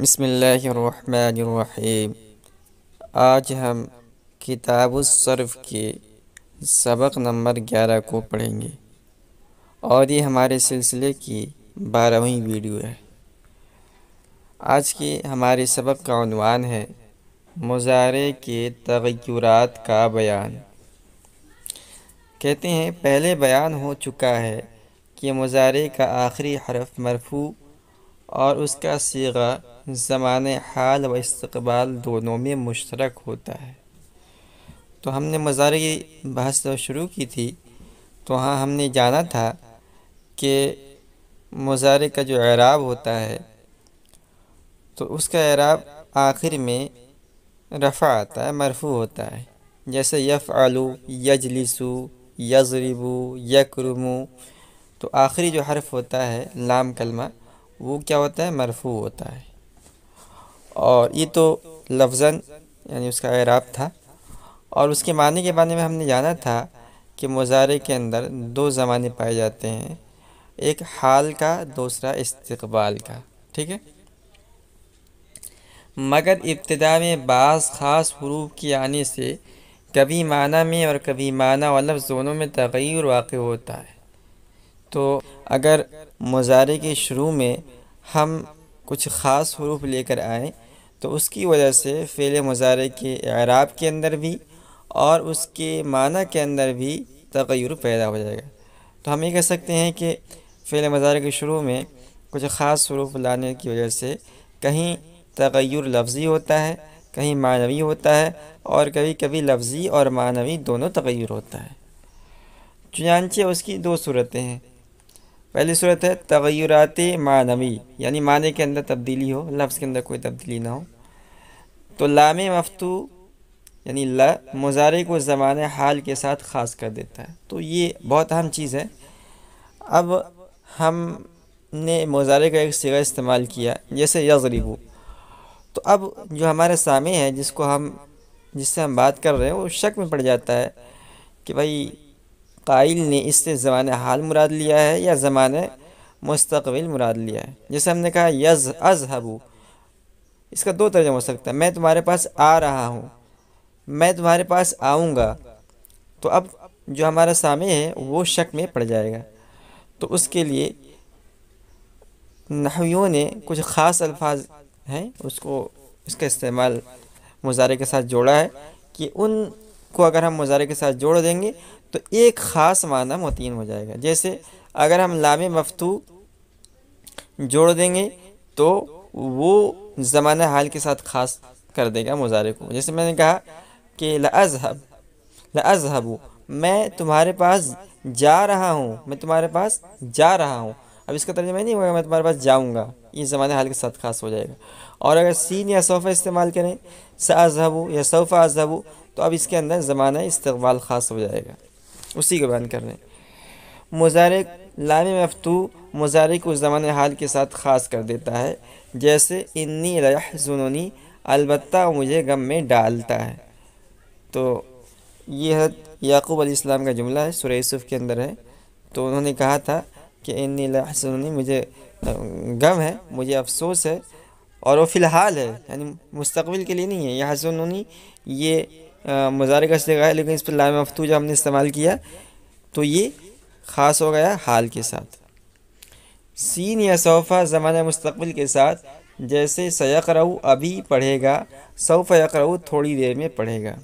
बसमीम आज हम किताब सर्फ के सबक नंबर ग्यारह को पढ़ेंगे और ये हमारे सिलसिले की बारहवीं वीडियो है आज के हमारे सबक का अनवान है मुजारे के तगैरत का बयान कहते हैं पहले बयान हो चुका है कि मुजारे का आखिरी हरफ मरफू और उसका सीगा ज़मान हाल व इस्तबाल दोनों में मुश्तरक होता है तो हमने मज़ारे की बहस तो शुरू की थी तो वहाँ हमने जाना था कि मज़ारे का जो एराब होता है तो उसका एराब आखिर में रफ़ा आता है मरफू होता है जैसे यफ़ आलू यजलिसु यजरिबू यकरमू तो आखिरी जो हर्फ होता है लाम कलमा वो क्या होता है मरफू होता है और ये तो लफजन यानी उसका अराब था और उसके माने के बारे में हमने जाना था कि मुजारे के अंदर दो ज़माने पाए जाते हैं एक हाल का दूसरा इस्तबाल का ठीक है मगर इब्तदा में बास ख़ास हरूफ के आने से कभी माना में और कभी माना और लफ्ज़ दोनों में तगैर वाक़ होता है तो अगर मुजारे के शुरू में हम कुछ ख़ास हरूफ लेकर आएँ तो उसकी वजह से फ़ेल मुजारे के अराब के अंदर भी और उसके माना के अंदर भी तगैर पैदा हो जाएगा तो हम ये कह सकते हैं कि फ़ेल मज़ारे के शुरू में कुछ ख़ास स्वरूप लाने की वजह से कहीं तगैर लफ्ज़ी होता है कहीं मानवी होता है और कभी कभी लफ्ज़ी और मानवी दोनों तगैर होता है चुनानचे उसकी दो सूरतें हैं पहली सूरत है तगैरात मानवी यानी माने के अंदर तब्दीली हो लफ्ज़ के अंदर कोई तब्दीली ना हो तो लाम मफतू यानी ला मुजारे को ज़माने हाल के साथ ख़ास कर देता है तो ये बहुत अहम चीज़ है अब हमने मुजारे का एक सिगा इस्तेमाल किया जैसे यजरीबू तो अब जो हमारे सामने है जिसको हम जिससे हम बात कर रहे हैं वो शक में पड़ जाता है कि भाई काइल ने इससे ज़मान हाल मुराद लिया है या ज़मान मुस्तबिल मुराद लिया है जैसे हमने कहा यज अजहबू इसका दो तर्जा हो सकता है मैं तुम्हारे पास आ रहा हूँ मैं तुम्हारे पास आऊँगा तो अब जो हमारा सामे है वो शक में पड़ जाएगा तो उसके लिए नहवियों ने कुछ ख़ास अल्फाज हैं उसको इसका इस्तेमाल मुजारे के साथ जोड़ा है कि उनको अगर हम मुजारे के साथ जोड़ देंगे तो एक ख़ास माना मतिन हो जाएगा जैसे अगर हम लाम मफतू जोड़ देंगे तो वो ज़माना हाल के साथ ख़ास कर देगा मुजारे को जैसे मैंने कहा कि लजहब लजहबू मैं तुम्हारे पास जा रहा हूँ मैं तुम्हारे पास जा रहा हूँ अब इसका तर्जमा नहीं होगा मैं तुम्हारे पास जाऊँगा ये ज़माने हाल के साथ खास हो जाएगा और अगर सीन या सोफ़ा इस्तेमाल करें सा अजहबू या सोफ़ा अजहबू तो अब इसके अंदर ज़माना इस्तेमाल ख़ास हो जाएगा उसी को बयान कर रहे हैं मुजारे लाम मफतू मुजारे को ज़मान हाल के साथ ख़ास कर देता है जैसे इन्नी रह जुनूनी अलबत् मुझे गम में डालता है तो ये हजरत याकूब अलैहिस्सलाम का जुमला है सुर यूसुफ के अंदर है तो उन्होंने कहा था कि इन्नी रह जुनूनी मुझे गम है मुझे अफसोस है और वो फ़िलहाल है यानी मुस्तबिल के लिए नहीं है यह जुनूनी ये मज़ारे का सगा है लेकिन इस पर लाम जब हमने इस्तेमाल किया तो ये ख़ास हो गया हाल के साथ सीन या सोफ़ा ज़माना मुस्तबिल के साथ जैसे रहू अभी पढ़ेगा यक रहू थोड़ी देर में पढ़ेगा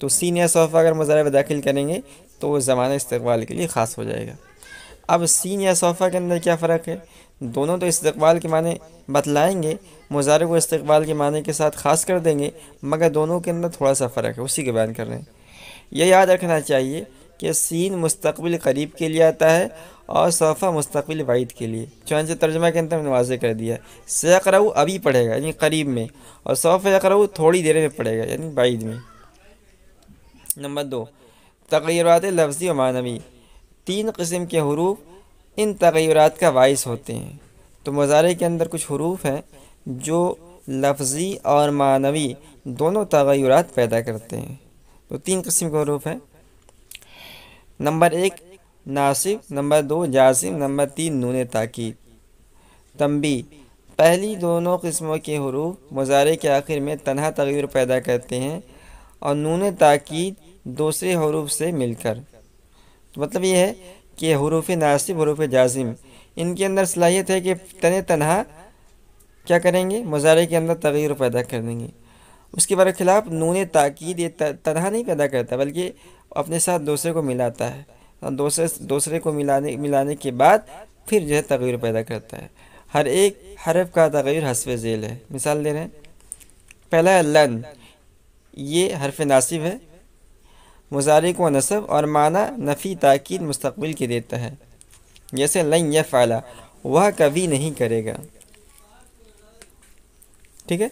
तो सीन या सोफ़ा अगर मज़ार में दाखिल करेंगे तो वो ज़माना इस्तबाल के लिए ख़ास हो जाएगा अब सीन या सोफ़ा के अंदर क्या फ़र्क है दोनों तो इस्तबाल के माने बतलाएंगे मुजारे को इस्तबाल के माने के साथ ख़ास कर देंगे मगर दोनों के अंदर थोड़ा सा फ़र्क है उसी के बयान कर रहे हैं यह याद रखना चाहिए कि सीन मुस्तबिल करीब के लिए आता है और सफ़ा मुस्तबिल वाइद के लिए चुनाच तर्जमा के अंदर वाजे कर दिया से अकरऊ अभी पढ़ेगा यानी करीब में और सफ़ अकरऊ थोड़ी देर में पढ़ेगा यानी वाइद में नंबर दो तकरीरत लफ्ज़ी व मानवी तीन किस्म के हरूफ इन तगैरत का बायस होते हैं तो मज़ारे के अंदर कुछ हरूफ हैं जो लफ्ज़ी और मानवी दोनों तगैरत पैदा करते हैं तो तीन कस्म के हरूफ हैं नंबर एक नासिब नंबर दो जासिम नंबर तीन नून ताकीद तंबी पहली दोनों किस्मों के हरूफ मज़ारे के आखिर में तनहा तगैर पैदा करते हैं और नून ताकीद दूसरे हरूफ से मिलकर तो मतलब ये है कि हरूफ नासिब हरूफ जाजिम इनके अंदर सलाहियत है कि तन तनहा क्या करेंगे मुजारे के अंदर तगैर पैदा कर देंगे उसके बरखिलाफ नून ताकीद ये तनहा नहीं पैदा करता बल्कि अपने साथ दूसरे को मिलाता है और दूसरे दूसरे को मिलाने मिलाने के बाद फिर जो है तगैर पैदा करता है हर एक हरफ का तगैर हसफ झेल है मिसाल दे रहे हैं पहला लन ये हरफ नासिब है मुजारे को नसब और माना नफ़ी ताकिद मुस्तबिल के देता है जैसे लन या फ़ाला वह कभी नहीं करेगा ठीक है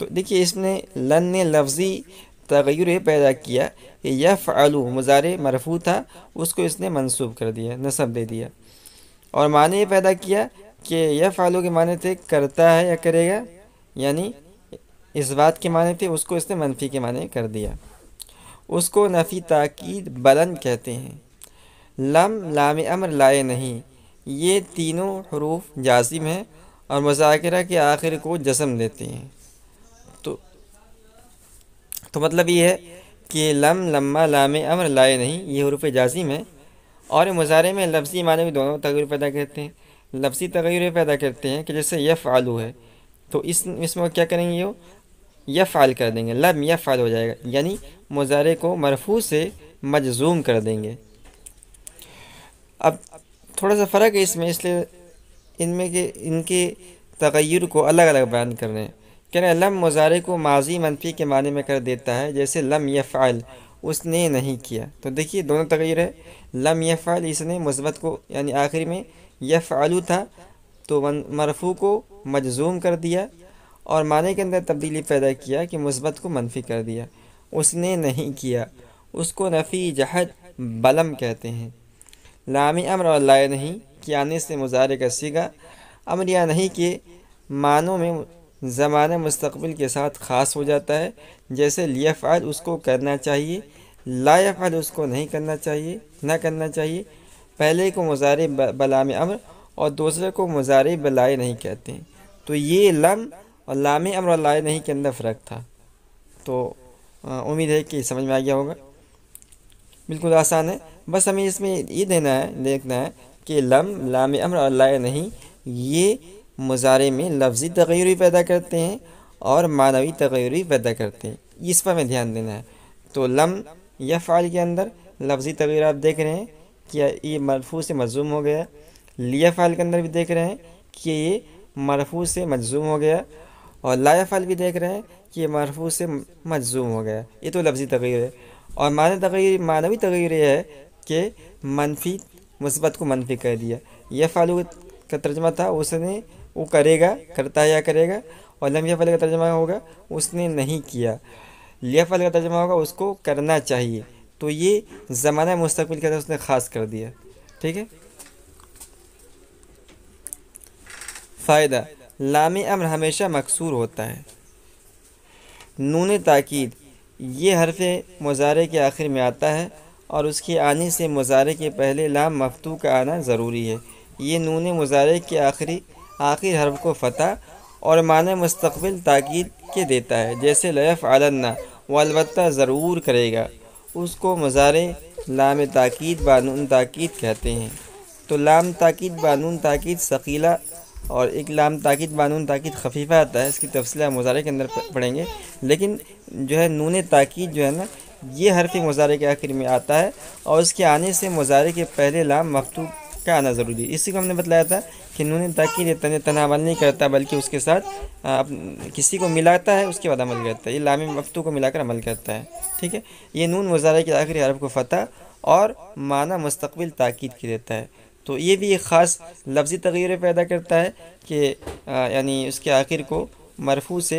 तो देखिए इसने लन ने लफ्ज़ी तगैर पैदा किया कि यह फ़ालू मुजारे मरफू था उसको इसने मनसूब कर दिया नसब दे दिया और माने ये पैदा किया कि यह फ़ालू के माने थे करता है या करेगा यानी इस बात के माने थे उसको इसने मनफी के माने कर दिया उसको नफ़ी ताकीद बलंद कहते हैं लम लाम अमर लाए नहीं ये तीनों हरूफ जासिम हैं और मुजाकरा के आखिर को जसम देते हैं तो तो मतलब ये है कि लम लम्मा लाम अमर लाए नहीं ये हरूफ जासिम है और मुजारे में लफ्ज़ी माने भी दोनों तगैर पैदा करते हैं लफ्ज़ी तगैर पैदा करते हैं कि जैसे यह फ़ालू है तो इस इसमें क्या करेंगे वो यफ़ाल कर देंगे लम यफ़ाल हो जाएगा यानी मुजारे को मरफू से मजजूम कर देंगे अब थोड़ा सा फ़र्क है इसमें इसलिए इनमें के इनके तगैर को अलग अलग बयान कर रहे हैं कह रहे लम मुजारे को माजी मनफी के माने में कर देता है जैसे लम यफ़ाल उसने नहीं किया तो देखिए दोनों तगैर है लम यफ़ाल इसने मुस्बत को यानी आखिर में यफ़ालू था तो मरफू को मजजूम कर दिया और माने के अंदर तब्दीली पैदा किया कि मुस्बत को मनफी कर दिया उसने नहीं किया उसको नफ़ी जहद बलम कहते हैं लामी अमर और लाए नहीं कि आने से मुजारे का सीगा अमर या नहीं के मानों में ज़मान मुस्तबिल के साथ ख़ास हो जाता है जैसे लिया फ़ाल उसको करना चाहिए लाया फ़ाल उसको नहीं करना चाहिए ना करना चाहिए पहले को मुजारे बलाम अमर और दूसरे को मुजारे बलाए नहीं कहते हैं तो ये लम और लामी अमर और लाए नहीं के अंदर फ़र्क था तो उम्मीद है कि समझ में आ गया होगा बिल्कुल आसान है बस हमें इसमें ये देना है देखना है कि लम लाम अमर और लाए नहीं ये मुजारे में लफ्ज़ी तगैरी पैदा करते हैं और मानवी तगैरी पैदा करते हैं इस पर हमें ध्यान देना है तो लम या फ़ाल के अंदर लफ्ज़ी तगैर आप देख रहे हैं कि ये मरफू से मजूम हो गया लिया फ़ाल के अंदर भी देख रहे हैं कि ये मरफू से मजूम हो गया और लाया फाल भी देख रहे हैं कि ये मरफू से मजजूम हो गया ये तो लफ्ज़ी तगैर है और मान तगैर मानवी तगैर यह है कि मनफी मस्बत को मनफी कर दिया यह फ़ालू का तर्जमा था उसने वो करेगा करता या करेगा और लम्बे फल का तर्जमा होगा उसने नहीं किया लिया फल का तर्जमा होगा उसको करना चाहिए तो ये ज़माना मुस्तबिल का उसने ख़ास कर दिया ठीक है फ़ायदा लाम अमर हमेशा मकसूर होता है नून ताकीद ये हरफ मुजारे के आखिर में आता है और उसके आने से मुजारे के पहले लाम मफतू का आना ज़रूरी है ये नून मुजारे के आखिरी आखिर हरफ़ को फतह और मान मुस्तबिल ताकीद के देता है जैसे लयफ़ आलन्ना वो अलबत् ज़रूर करेगा उसको मज़ारे लाम ताकीद बानून ताकीद कहते हैं तो लाम ताकीद बानून ताकीद शकीला और एक लाम ताकिद बानून ताकिद खफीफा आता है इसकी हम मुजारे के अंदर पढ़ेंगे लेकिन जो है नून ताकिद जो है ना ये फिर मुजारे के आखिर में आता है और उसके आने से मुजारे के पहले लाम मकतूब का आना ज़रूरी है इसी को हमने बतलाया था कि नून ताकिद तन तनावल नहीं करता बल्कि उसके साथ आप किसी को मिलाता है उसके बाद अमल करता है ये लाम मकतू को मिलाकर अमल करता है ठीक है ये नून मुजारे के आखिरी हरफ को फतह और माना मुस्तबिल ताकिद की देता है तो ये भी एक ख़ास लफ्ज़ी तगीर पैदा करता है कि यानी उसके आखिर को मरफू से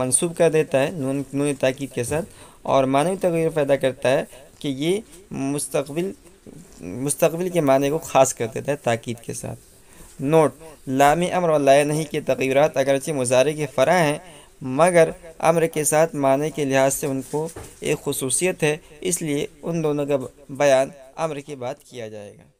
मंसूब कर देता है नून नून ताकीद के साथ और मानवी तगीर पैदा करता है कि ये मुस्तबिल मुस्तबिल के माने को ख़ास कर देता है ताकीद के साथ नोट लाम अमर और लाए नहीं के तगैरत अगरचे मुजारे के फ़रा हैं मगर अम्र के साथ माने के लिहाज से उनको एक खसूसियत है इसलिए उन दोनों का बयान अम्र के बाद किया जाएगा